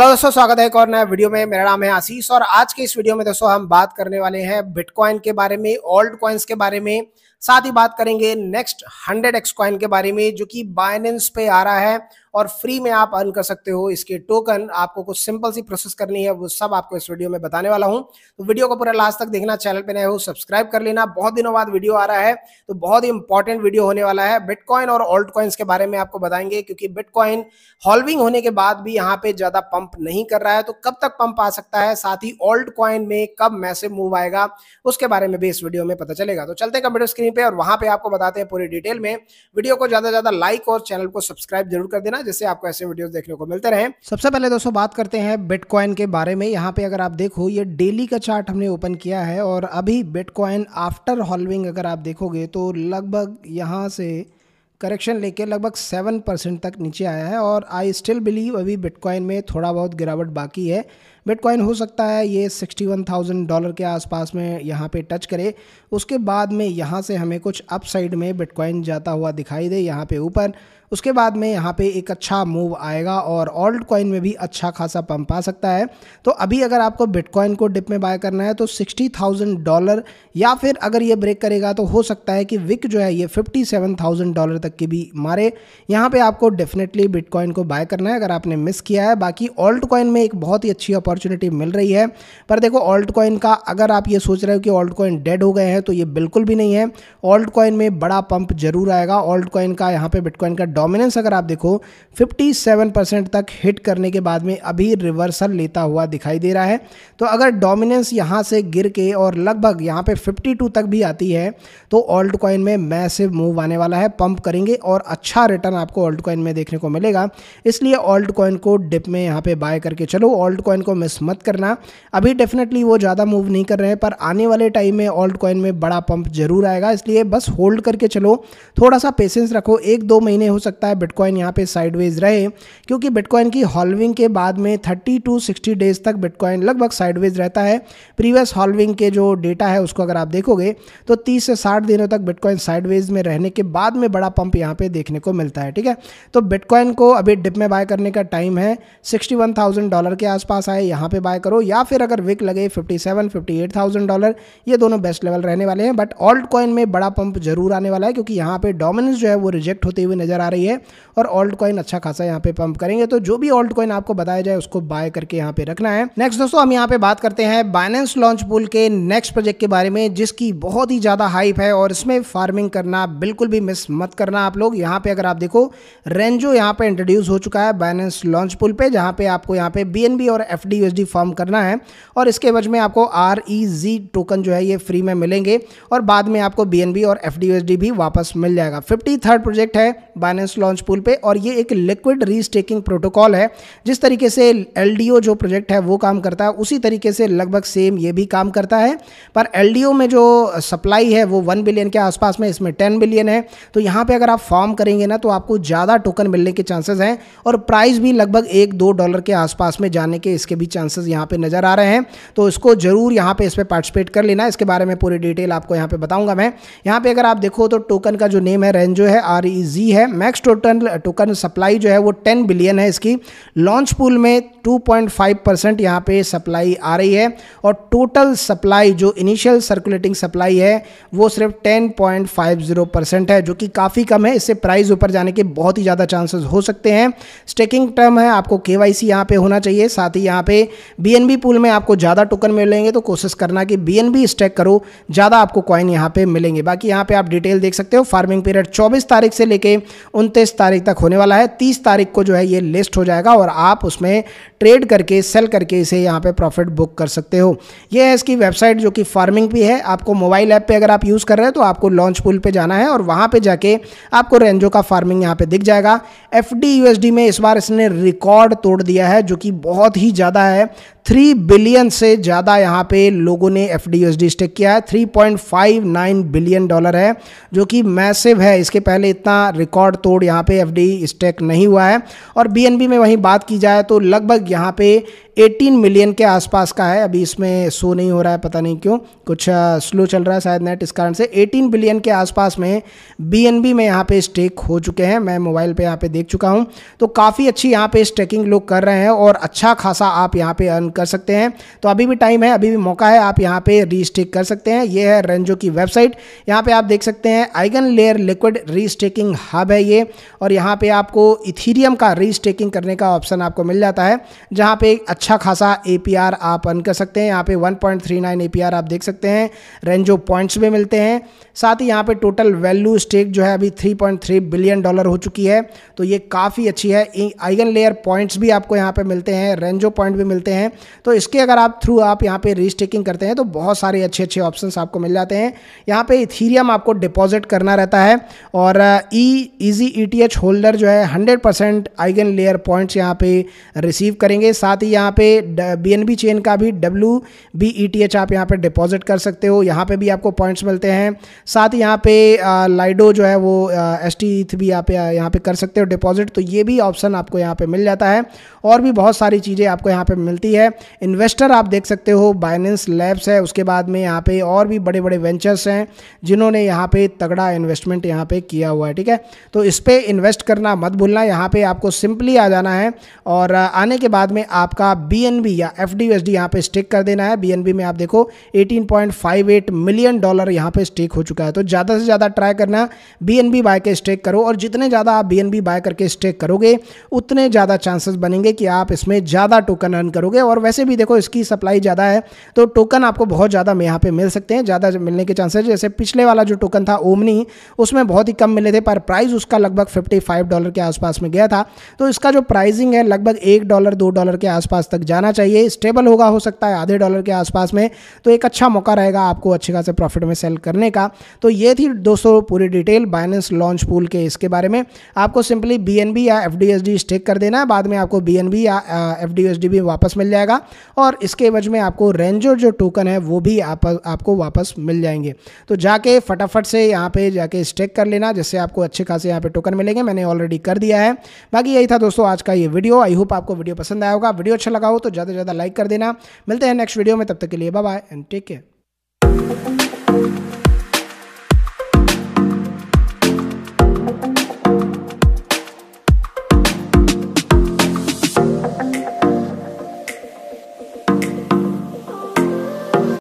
hello दोस्तों स्वागत है एक और नया वीडियो में मेरा नाम है आशीष और आज के इस वीडियो में दोस्तों हम बात करने वाले हैं बिटकॉइन के बारे में ओल्ड कॉइन्स के बारे में साथ ही बात करेंगे नेक्स्ट हंड्रेड एक्स कॉइन के बारे में जो कि बाइनेंस पे आ रहा है और फ्री में आप अर्न कर सकते हो इसके टोकन आपको कुछ सिंपल सी प्रोसेस करनी है वो सब आपको इस वीडियो में बताने वाला हूँ तो वीडियो को पूरा लास्ट तक देखना चैनल पर नए हो सब्सक्राइब कर लेना बहुत दिनों बाद वीडियो आ रहा है तो बहुत ही इंपॉर्टेंट वीडियो होने वाला है बिटकॉइन और ऑल्ट कॉइन्स के बारे में आपको बताएंगे क्योंकि बिटकॉइन हॉल्विंग होने के बाद भी यहाँ पे ज्यादा पंप नहीं कर रहा है तो कब तक पंप आ सकता है साथ ही ऑल्ट कॉइन में कब मैसेज मूव आएगा उसके बारे में भी इस वीडियो में पता चलेगा तो चलते कंप्यूटर स्क्रीन पर और वहां पर आपको बताते हैं पूरी डिटेल में वीडियो को ज्यादा ज्यादा लाइक और चैनल को सब्सक्राइब जरूर कर देना करना जिससे आपको ऐसे वीडियोस देखने को मिलते रहे सबसे पहले दोस्तों बात करते हैं बिटकॉइन के बारे में यहाँ पे अगर आप देखो ये डेली का चार्ट हमने ओपन किया है और अभी बिटकॉइन आफ्टर हॉलविंग अगर आप देखोगे तो लगभग यहाँ से करेक्शन लेके लगभग सेवन परसेंट तक नीचे आया है और आई स्टिल बिलीव अभी बिटकॉइन में थोड़ा बहुत गिरावट बाकी है बिटकॉइन हो सकता है ये सिक्सटी वन थाउजेंड डॉलर के आसपास में यहाँ पे टच करे उसके बाद में यहाँ से हमें कुछ अपसाइड में बिटकॉइन जाता हुआ दिखाई दे यहाँ पे ऊपर उसके बाद में यहाँ पे एक अच्छा मूव आएगा और ऑल्ट कॉइन में भी अच्छा खासा पंप आ सकता है तो अभी अगर आपको बिटकॉइन को डिप में बाय करना है तो सिक्सटी थाउजेंड डॉलर या फिर अगर ये ब्रेक करेगा तो हो सकता है कि विक जो है ये फिफ्टी सेवन थाउजेंड डॉलर तक की भी मारे यहाँ पर आपको डेफिनेटली बिटकॉइन को बाय करना है अगर आपने मिस किया है बाकी ऑल्ट कॉइन में एक बहुत ही अच्छी अपॉर्चुनिटी अपॉर्चुनिटी मिल रही है पर देखो ऑल्ट कॉइन का अगर आप ये सोच रहे हो कि ऑल्ट कॉइन डेड हो गए हैं तो ये बिल्कुल भी नहीं है ऑल्ट कॉइन में बड़ा पंप जरूर आएगा ऑल्ट कॉइन का यहाँ पे बिटकॉइन का डोमिनेंस अगर आप देखो 57 परसेंट तक हिट करने के बाद में अभी रिवर्सल लेता हुआ दिखाई दे रहा है तो अगर डोमिनेंस यहाँ से गिर के और लगभग यहाँ पे 52 तक भी आती है तो ऑल्ट कॉइन में मैसिव मूव आने वाला है पंप करेंगे और अच्छा रिटर्न आपको ऑल्ट कॉइन में देखने को मिलेगा इसलिए ऑल्ट कॉइन को डिप में यहाँ पे बाय करके चलो ऑल्ट कॉइन को मिस मत करना अभी डेफिनेटली वो ज़्यादा मूव नहीं कर रहे हैं पर आने वाले टाइम में ऑल्ट कॉइन में बड़ा पंप जरूर आएगा इसलिए बस होल्ड करके चलो थोड़ा सा पेशेंस रखो एक दो महीने हो सकता है बिटकॉइन यहाँ पे साइडवेज रहे क्योंकि बिटकॉइन की हॉलविंग के बाद में थर्टी टू सिक्सटी डेज तक बिटकॉइन लगभग साइडवेज रहता है प्रीवियस हॉलविंग के जो डेटा है उसको अगर आप देखोगे तो तीस से साठ दिनों तक बिटकॉइन साइडवेज में रहने के बाद में बड़ा पंप यहाँ पे देखने को मिलता है ठीक है तो बिटकॉइन को अभी डिप में बाय करने का टाइम है सिक्सटी वन थाउजेंड डॉलर के आसपास आए यहाँ पे बाय करो या फिर अगर विक लगे 57, 58,000 डॉलर ये दोनों बेस्ट लेवल रहने वाले हैं बट ऑल्ट कॉइन में बड़ा पंप जरूर आने वाला है क्योंकि यहाँ पे डोमिनेंस जो है वो रिजेक्ट होते हुए नजर आ रही है और ऑल्ट कॉइन अच्छा खासा यहाँ पे पंप करेंगे तो जो भी ऑल्ट कॉइन आपको बताया जाए उसको बाय करके यहाँ पे रखना है नेक्स्ट दोस्तों हम यहाँ पे बात करते हैं बाइनेंस लॉन्च पुल के नेक्स्ट प्रोजेक्ट के बारे में जिसकी बहुत ही ज़्यादा हाइप है और इसमें फार्मिंग करना बिल्कुल भी मिस मत करना आप लोग यहाँ पे अगर आप देखो रेंजो यहाँ पे इंट्रोड्यूस हो चुका है बाइनेंस लॉन्च पुल पे जहाँ पे आपको यहाँ पे बी और एफ यूएसडी फॉर्म करना है और इसके वज में आपको आर टोकन e जो है ये फ्री में मिलेंगे और बाद में आपको बी और एफ भी वापस मिल जाएगा फिफ्टी प्रोजेक्ट है बाइनेंस लॉन्च पुल पे और ये एक लिक्विड रीस्टेकिंग प्रोटोकॉल है जिस तरीके से एल जो प्रोजेक्ट है वो काम करता है उसी तरीके से लगभग सेम ये भी काम करता है पर एल में जो सप्लाई है वो वन बिलियन के आसपास में इसमें टेन बिलियन है तो यहाँ पर अगर आप फॉर्म करेंगे ना तो आपको ज़्यादा टोकन मिलने के चांसेस हैं और प्राइस भी लगभग एक दो डॉलर के आसपास में जाने के इसके भी चांसेस यहाँ पे नज़र आ रहे हैं तो इसको ज़रूर यहाँ पे इस पर पार्टिसिपेट कर लेना इसके बारे में पूरी डिटेल आपको यहाँ पे बताऊंगा मैं यहाँ पे अगर आप देखो तो टोकन का जो नेम है रेंज जो है आर ई जी है मैक्स टोटल टोकन सप्लाई जो है वो टेन बिलियन है इसकी लॉन्च पुल में 2.5 परसेंट यहाँ पे सप्लाई आ रही है और टोटल सप्लाई जो इनिशियल सर्कुलेटिंग सप्लाई है वो सिर्फ 10.50 परसेंट है जो कि काफ़ी कम है इससे प्राइस ऊपर जाने के बहुत ही ज़्यादा चांसेस हो सकते हैं स्टेकिंग टर्म है आपको के वाई सी यहाँ पर होना चाहिए साथ ही यहाँ पे बी पूल में आपको ज़्यादा टोकन मिलेंगे तो कोशिश करना कि बी स्टैक करो ज़्यादा आपको कॉइन यहाँ पे मिलेंगे बाकी यहाँ पे आप डिटेल देख सकते हो फार्मिंग पीरियड 24 तारीख से लेके उनतीस तारीख तक होने वाला है 30 तारीख को जो है ये लिस्ट हो जाएगा और आप उसमें ट्रेड करके सेल करके इसे यहाँ पर प्रॉफिट बुक कर सकते हो यह है इसकी वेबसाइट जो कि फार्मिंग भी है आपको मोबाइल ऐप पे अगर आप यूज़ कर रहे हैं तो आपको लॉन्च पुल पे जाना है और वहाँ पे जाके आपको रेंजो का फार्मिंग यहाँ पे दिख जाएगा एफ में इस बार इसने रिकॉर्ड तोड़ दिया है जो कि बहुत ही ज़्यादा है थ्री बिलियन से ज़्यादा यहाँ पे लोगों ने F D S D stake किया है three point five nine billion dollar है जो कि मैसिव है इसके पहले इतना रिकॉर्ड तोड़ यहाँ पे एफ डी स्टेक नहीं हुआ है और बी एन बी में वहीं बात की जाए तो लगभग यहाँ पे एटीन मिलियन के आसपास का है अभी इसमें शो नहीं हो रहा है पता नहीं क्यों कुछ स्लो चल रहा है शायद नेट इस कारण से एटीन बिलियन के आसपास में बी एन बी में यहाँ पे स्टेक हो चुके हैं मैं मोबाइल पर यहाँ पे देख चुका हूँ तो काफ़ी अच्छी यहाँ पे स्टेकिंग लोग कर रहे हैं और अच्छा खासा आप यहाँ पे अर्न कर सकते हैं तो अभी भी टाइम है अभी भी मौका है आप यहाँ पे रीस्टेक कर सकते हैं ये है रेंजो की वेबसाइट यहाँ पे आप देख सकते हैं Eigen layer liquid restaking hub है ये और यहाँ पे आपको इथीरियम का रीस्टेकिंग करने का ऑप्शन आपको मिल जाता है जहाँ पे अच्छा खासा ए आप अर्न कर सकते हैं यहाँ पे वन पॉइंट आप देख सकते हैं रेंजो पॉइंट्स भी मिलते हैं साथ ही यहाँ पे टोटल वैल्यू स्टेक जो है अभी 3.3 बिलियन डॉलर हो चुकी है तो ये काफ़ी अच्छी है आइगन लेयर पॉइंट्स भी आपको यहाँ पे मिलते हैं रेंजो पॉइंट भी मिलते हैं तो इसके अगर आप थ्रू आप यहाँ पे रिस्टेकिंग करते हैं तो बहुत सारे अच्छे अच्छे ऑप्शंस आपको मिल जाते हैं यहाँ पे इथीरियम आपको डिपॉजिट करना रहता है और ई ईजी ई होल्डर जो है hundred percent Eigen layer points यहाँ पे रिसीव करेंगे साथ ही यहाँ पे बी चेन का भी डब्ल्यू बी ई आप यहाँ पर डिपॉजिट कर सकते हो यहाँ पर भी आपको पॉइंट्स मिलते हैं साथ ही यहाँ पे लाइडो uh, जो है वो एस uh, टी e भी आप uh, यहाँ पर कर सकते हो डिपॉजिट तो ये भी ऑप्शन आपको यहाँ पे मिल जाता है और भी बहुत सारी चीज़ें आपको यहाँ पे मिलती है इन्वेस्टर आप देख सकते हो बाइनेंस लैब्स है उसके बाद में यहाँ पे और भी बड़े बड़े वेंचर्स हैं जिन्होंने यहाँ पे तगड़ा इन्वेस्टमेंट यहाँ पे किया हुआ है ठीक है तो इस पर इन्वेस्ट करना मत भूलना यहाँ पे आपको सिंपली आ जाना है और आने के बाद में आपका बी या एफ डी यहाँ स्टिक कर देना है बी में आप देखो एटीन मिलियन डॉलर यहाँ पर स्टेक हो चुका है तो ज़्यादा से ज़्यादा ट्राई करना बी बाय के स्टेक करो और जितने ज़्यादा आप बी बाय करके स्टेक करोगे उतने ज़्यादा चांसेस बनेंगे कि आप इसमें ज़्यादा टोकन अर्न करोगे और वैसे भी देखो इसकी सप्लाई ज़्यादा है तो टोकन आपको बहुत ज़्यादा यहाँ पे मिल सकते हैं ज़्यादा मिलने के चांसेस जैसे पिछले वाला जो टोकन था ओमनी उसमें बहुत ही कम मिले थे पर प्राइस उसका लगभग फिफ्टी डॉलर के आसपास में गया था तो इसका जो प्राइजिंग है लगभग एक डॉलर दो डॉलर के आसपास तक जाना चाहिए स्टेबल होगा हो सकता है आधे डॉलर के आसपास में तो एक अच्छा मौका रहेगा आपको अच्छे खासे प्रॉफिट में सेल करने का तो ये थी दोस्तों पूरी डिटेल बाइनेंस लॉन्च पूल के इसके बारे में आपको सिंपली बी या एफ स्टेक कर देना है बाद में आपको बी या एफ भी वापस मिल जाएगा जाएगा और इसके एवज में आपको रेंजर जो टोकन है वो भी आप, आपको वापस मिल जाएंगे तो जाके फटाफट से यहाँ पे जाके स्टेक कर लेना जिससे आपको अच्छे खासे यहाँ पे टोकन मिलेंगे मैंने ऑलरेडी कर दिया है बाकी यही था दोस्तों आज का ये वीडियो आई होप आपको वीडियो पसंद आया होगा वीडियो अच्छा लगा हो तो ज़्यादा से ज़्यादा लाइक कर देना मिलते हैं नेक्स्ट वीडियो में तब तक के लिए बाय एंड टेक केयर